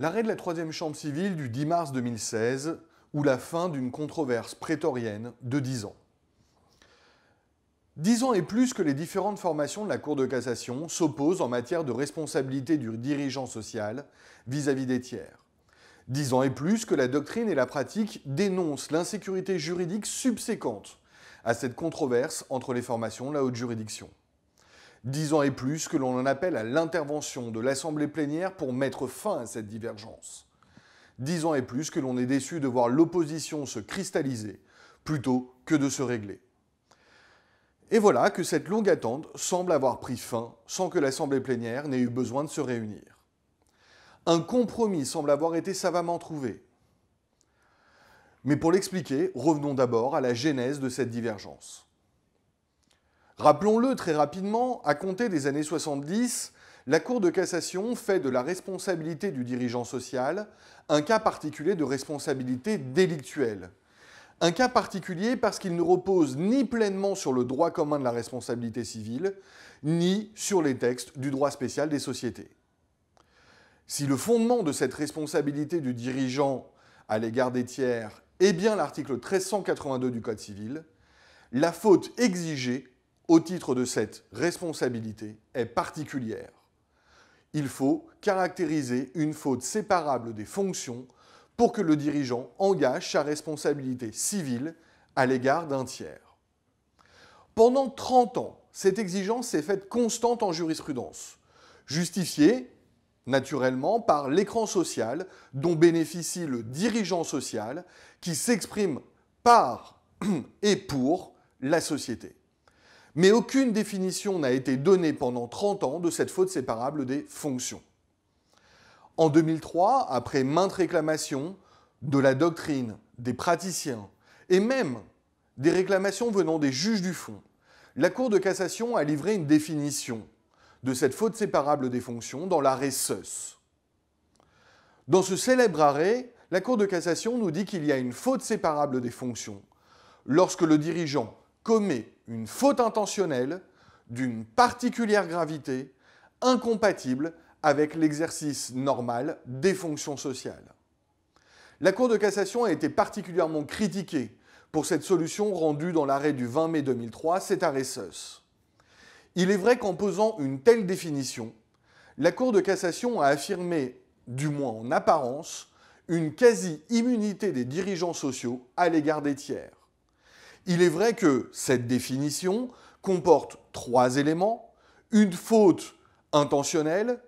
L'arrêt de la troisième chambre civile du 10 mars 2016 ou la fin d'une controverse prétorienne de 10 ans. 10 ans et plus que les différentes formations de la Cour de cassation s'opposent en matière de responsabilité du dirigeant social vis-à-vis -vis des tiers. 10 ans et plus que la doctrine et la pratique dénoncent l'insécurité juridique subséquente à cette controverse entre les formations de la haute juridiction. Dix ans et plus que l'on en appelle à l'intervention de l'Assemblée plénière pour mettre fin à cette divergence. Dix ans et plus que l'on est déçu de voir l'opposition se cristalliser plutôt que de se régler. Et voilà que cette longue attente semble avoir pris fin sans que l'Assemblée plénière n'ait eu besoin de se réunir. Un compromis semble avoir été savamment trouvé. Mais pour l'expliquer, revenons d'abord à la genèse de cette divergence. Rappelons-le très rapidement, à compter des années 70, la Cour de cassation fait de la responsabilité du dirigeant social un cas particulier de responsabilité délictuelle. Un cas particulier parce qu'il ne repose ni pleinement sur le droit commun de la responsabilité civile, ni sur les textes du droit spécial des sociétés. Si le fondement de cette responsabilité du dirigeant à l'égard des tiers est bien l'article 1382 du Code civil, la faute exigée au titre de cette responsabilité est particulière. Il faut caractériser une faute séparable des fonctions pour que le dirigeant engage sa responsabilité civile à l'égard d'un tiers. Pendant 30 ans, cette exigence s'est faite constante en jurisprudence, justifiée naturellement par l'écran social dont bénéficie le dirigeant social qui s'exprime par et pour la société mais aucune définition n'a été donnée pendant 30 ans de cette faute séparable des fonctions. En 2003, après maintes réclamations de la doctrine, des praticiens, et même des réclamations venant des juges du fond, la Cour de cassation a livré une définition de cette faute séparable des fonctions dans l'arrêt SUS. Dans ce célèbre arrêt, la Cour de cassation nous dit qu'il y a une faute séparable des fonctions lorsque le dirigeant commet une faute intentionnelle d'une particulière gravité incompatible avec l'exercice normal des fonctions sociales. La Cour de cassation a été particulièrement critiquée pour cette solution rendue dans l'arrêt du 20 mai 2003, cet arrêt SEUS. Il est vrai qu'en posant une telle définition, la Cour de cassation a affirmé, du moins en apparence, une quasi-immunité des dirigeants sociaux à l'égard des tiers. Il est vrai que cette définition comporte trois éléments, une faute intentionnelle,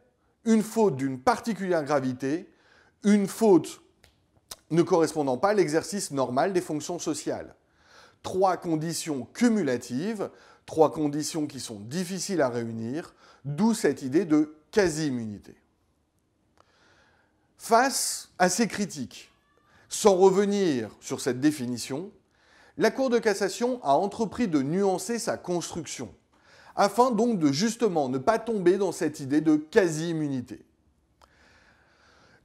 une faute d'une particulière gravité, une faute ne correspondant pas à l'exercice normal des fonctions sociales. Trois conditions cumulatives, trois conditions qui sont difficiles à réunir, d'où cette idée de quasi-immunité. Face à ces critiques, sans revenir sur cette définition, la Cour de cassation a entrepris de nuancer sa construction, afin donc de justement ne pas tomber dans cette idée de quasi-immunité.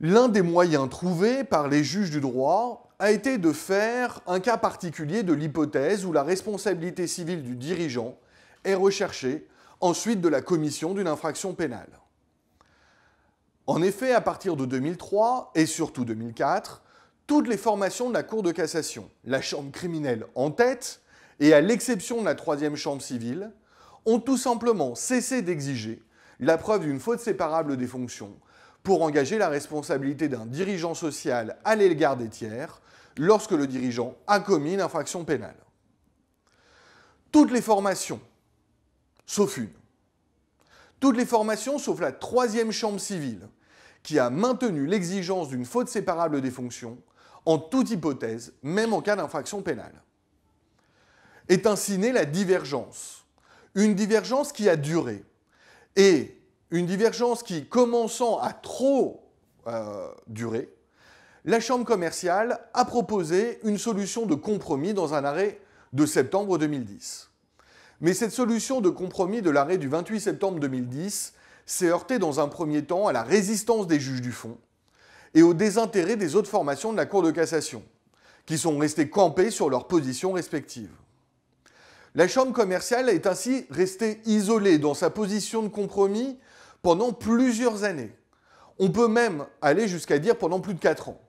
L'un des moyens trouvés par les juges du droit a été de faire un cas particulier de l'hypothèse où la responsabilité civile du dirigeant est recherchée ensuite de la commission d'une infraction pénale. En effet, à partir de 2003 et surtout 2004, toutes les formations de la Cour de cassation, la chambre criminelle en tête, et à l'exception de la troisième chambre civile, ont tout simplement cessé d'exiger la preuve d'une faute séparable des fonctions pour engager la responsabilité d'un dirigeant social à l'égard des tiers lorsque le dirigeant a commis une infraction pénale. Toutes les formations, sauf une, toutes les formations sauf la troisième chambre civile, qui a maintenu l'exigence d'une faute séparable des fonctions en toute hypothèse, même en cas d'infraction pénale. Est ainsi née la divergence. Une divergence qui a duré. Et une divergence qui, commençant à trop euh, durer, la Chambre commerciale a proposé une solution de compromis dans un arrêt de septembre 2010. Mais cette solution de compromis de l'arrêt du 28 septembre 2010 s'est heurtée dans un premier temps à la résistance des juges du fond, et au désintérêt des autres formations de la Cour de cassation, qui sont restées campées sur leurs positions respectives. La Chambre commerciale est ainsi restée isolée dans sa position de compromis pendant plusieurs années. On peut même aller jusqu'à dire pendant plus de 4 ans.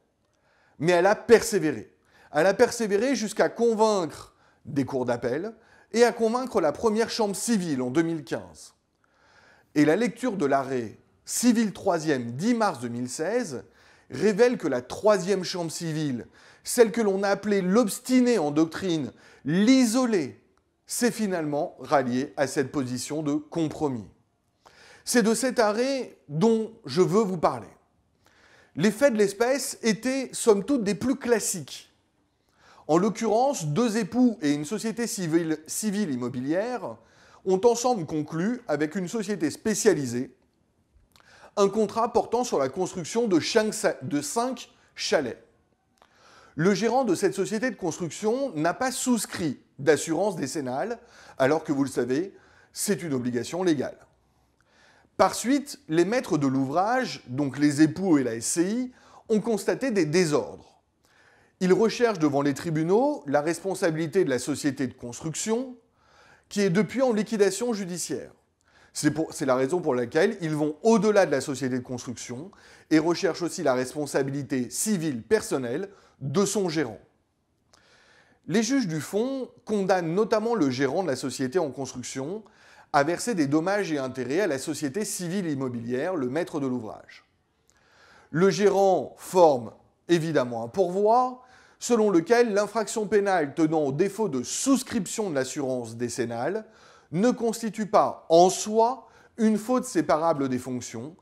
Mais elle a persévéré. Elle a persévéré jusqu'à convaincre des cours d'appel et à convaincre la première chambre civile en 2015. Et la lecture de l'arrêt civil 3e 10 mars 2016 révèle que la troisième chambre civile, celle que l'on a appelée l'obstinée en doctrine, l'isolée, s'est finalement ralliée à cette position de compromis. C'est de cet arrêt dont je veux vous parler. Les faits de l'espèce étaient, somme toute, des plus classiques. En l'occurrence, deux époux et une société civile, civile immobilière ont ensemble conclu avec une société spécialisée un contrat portant sur la construction de cinq chalets. Le gérant de cette société de construction n'a pas souscrit d'assurance décennale, alors que vous le savez, c'est une obligation légale. Par suite, les maîtres de l'ouvrage, donc les époux et la SCI, ont constaté des désordres. Ils recherchent devant les tribunaux la responsabilité de la société de construction, qui est depuis en liquidation judiciaire. C'est la raison pour laquelle ils vont au-delà de la société de construction et recherchent aussi la responsabilité civile personnelle de son gérant. Les juges du fonds condamnent notamment le gérant de la société en construction à verser des dommages et intérêts à la société civile immobilière, le maître de l'ouvrage. Le gérant forme évidemment un pourvoi, selon lequel l'infraction pénale tenant au défaut de souscription de l'assurance décennale ne constitue pas en soi une faute séparable des fonctions,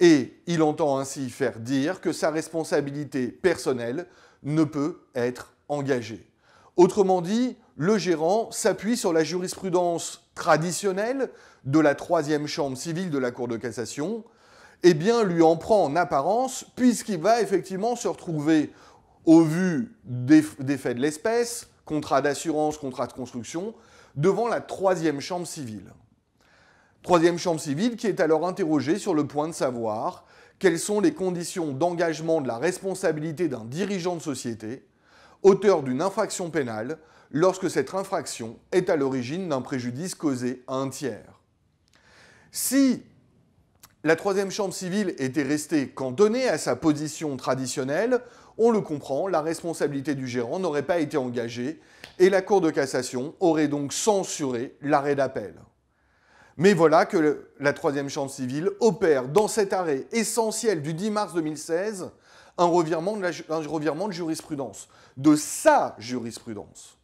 et il entend ainsi faire dire que sa responsabilité personnelle ne peut être engagée. Autrement dit, le gérant s'appuie sur la jurisprudence traditionnelle de la troisième chambre civile de la Cour de cassation, et bien lui en prend en apparence, puisqu'il va effectivement se retrouver, au vu des, des faits de l'espèce, contrat d'assurance, contrat de construction, devant la troisième chambre civile. Troisième chambre civile qui est alors interrogée sur le point de savoir quelles sont les conditions d'engagement de la responsabilité d'un dirigeant de société, auteur d'une infraction pénale, lorsque cette infraction est à l'origine d'un préjudice causé à un tiers. Si la troisième chambre civile était restée cantonnée à sa position traditionnelle, on le comprend, la responsabilité du gérant n'aurait pas été engagée et la Cour de cassation aurait donc censuré l'arrêt d'appel. Mais voilà que la troisième chambre civile opère dans cet arrêt essentiel du 10 mars 2016 un revirement de, un revirement de jurisprudence, de sa jurisprudence,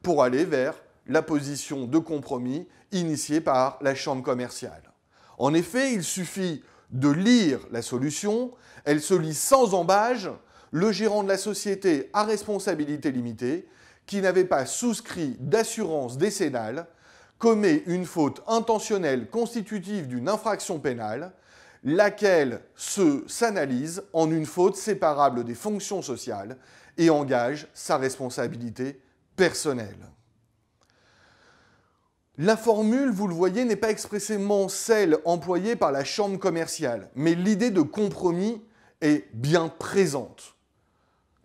pour aller vers la position de compromis initiée par la chambre commerciale. En effet, il suffit de lire la solution, elle se lit sans embâge le gérant de la société à responsabilité limitée, qui n'avait pas souscrit d'assurance décennale, commet une faute intentionnelle constitutive d'une infraction pénale, laquelle se s'analyse en une faute séparable des fonctions sociales et engage sa responsabilité personnelle. La formule, vous le voyez, n'est pas expressément celle employée par la chambre commerciale, mais l'idée de compromis est bien présente.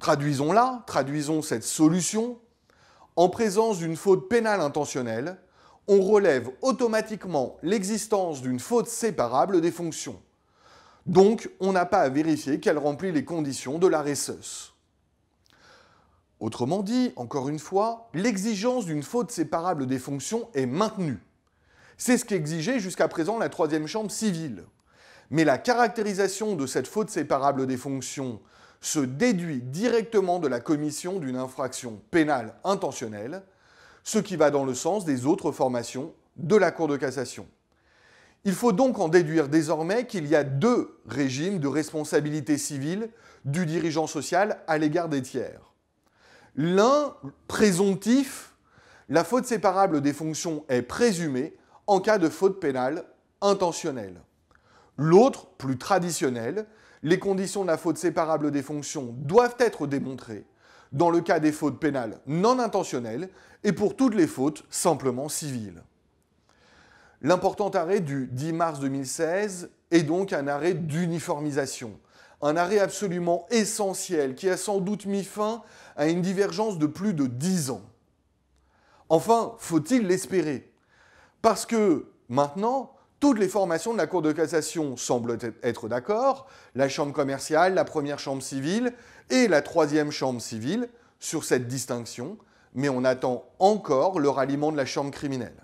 Traduisons-la, traduisons cette solution. En présence d'une faute pénale intentionnelle, on relève automatiquement l'existence d'une faute séparable des fonctions. Donc, on n'a pas à vérifier qu'elle remplit les conditions de la RSS. Autrement dit, encore une fois, l'exigence d'une faute séparable des fonctions est maintenue. C'est ce qu'exigeait jusqu'à présent la troisième chambre civile. Mais la caractérisation de cette faute séparable des fonctions se déduit directement de la commission d'une infraction pénale intentionnelle, ce qui va dans le sens des autres formations de la Cour de cassation. Il faut donc en déduire désormais qu'il y a deux régimes de responsabilité civile du dirigeant social à l'égard des tiers. L'un, présomptif, la faute séparable des fonctions est présumée en cas de faute pénale intentionnelle. L'autre, plus traditionnel, les conditions de la faute séparable des fonctions doivent être démontrées dans le cas des fautes pénales non intentionnelles et pour toutes les fautes simplement civiles. L'important arrêt du 10 mars 2016 est donc un arrêt d'uniformisation, un arrêt absolument essentiel qui a sans doute mis fin à une divergence de plus de 10 ans. Enfin, faut-il l'espérer Parce que maintenant, toutes les formations de la Cour de cassation semblent être d'accord, la Chambre commerciale, la première Chambre civile et la troisième Chambre civile sur cette distinction, mais on attend encore le ralliement de la Chambre criminelle.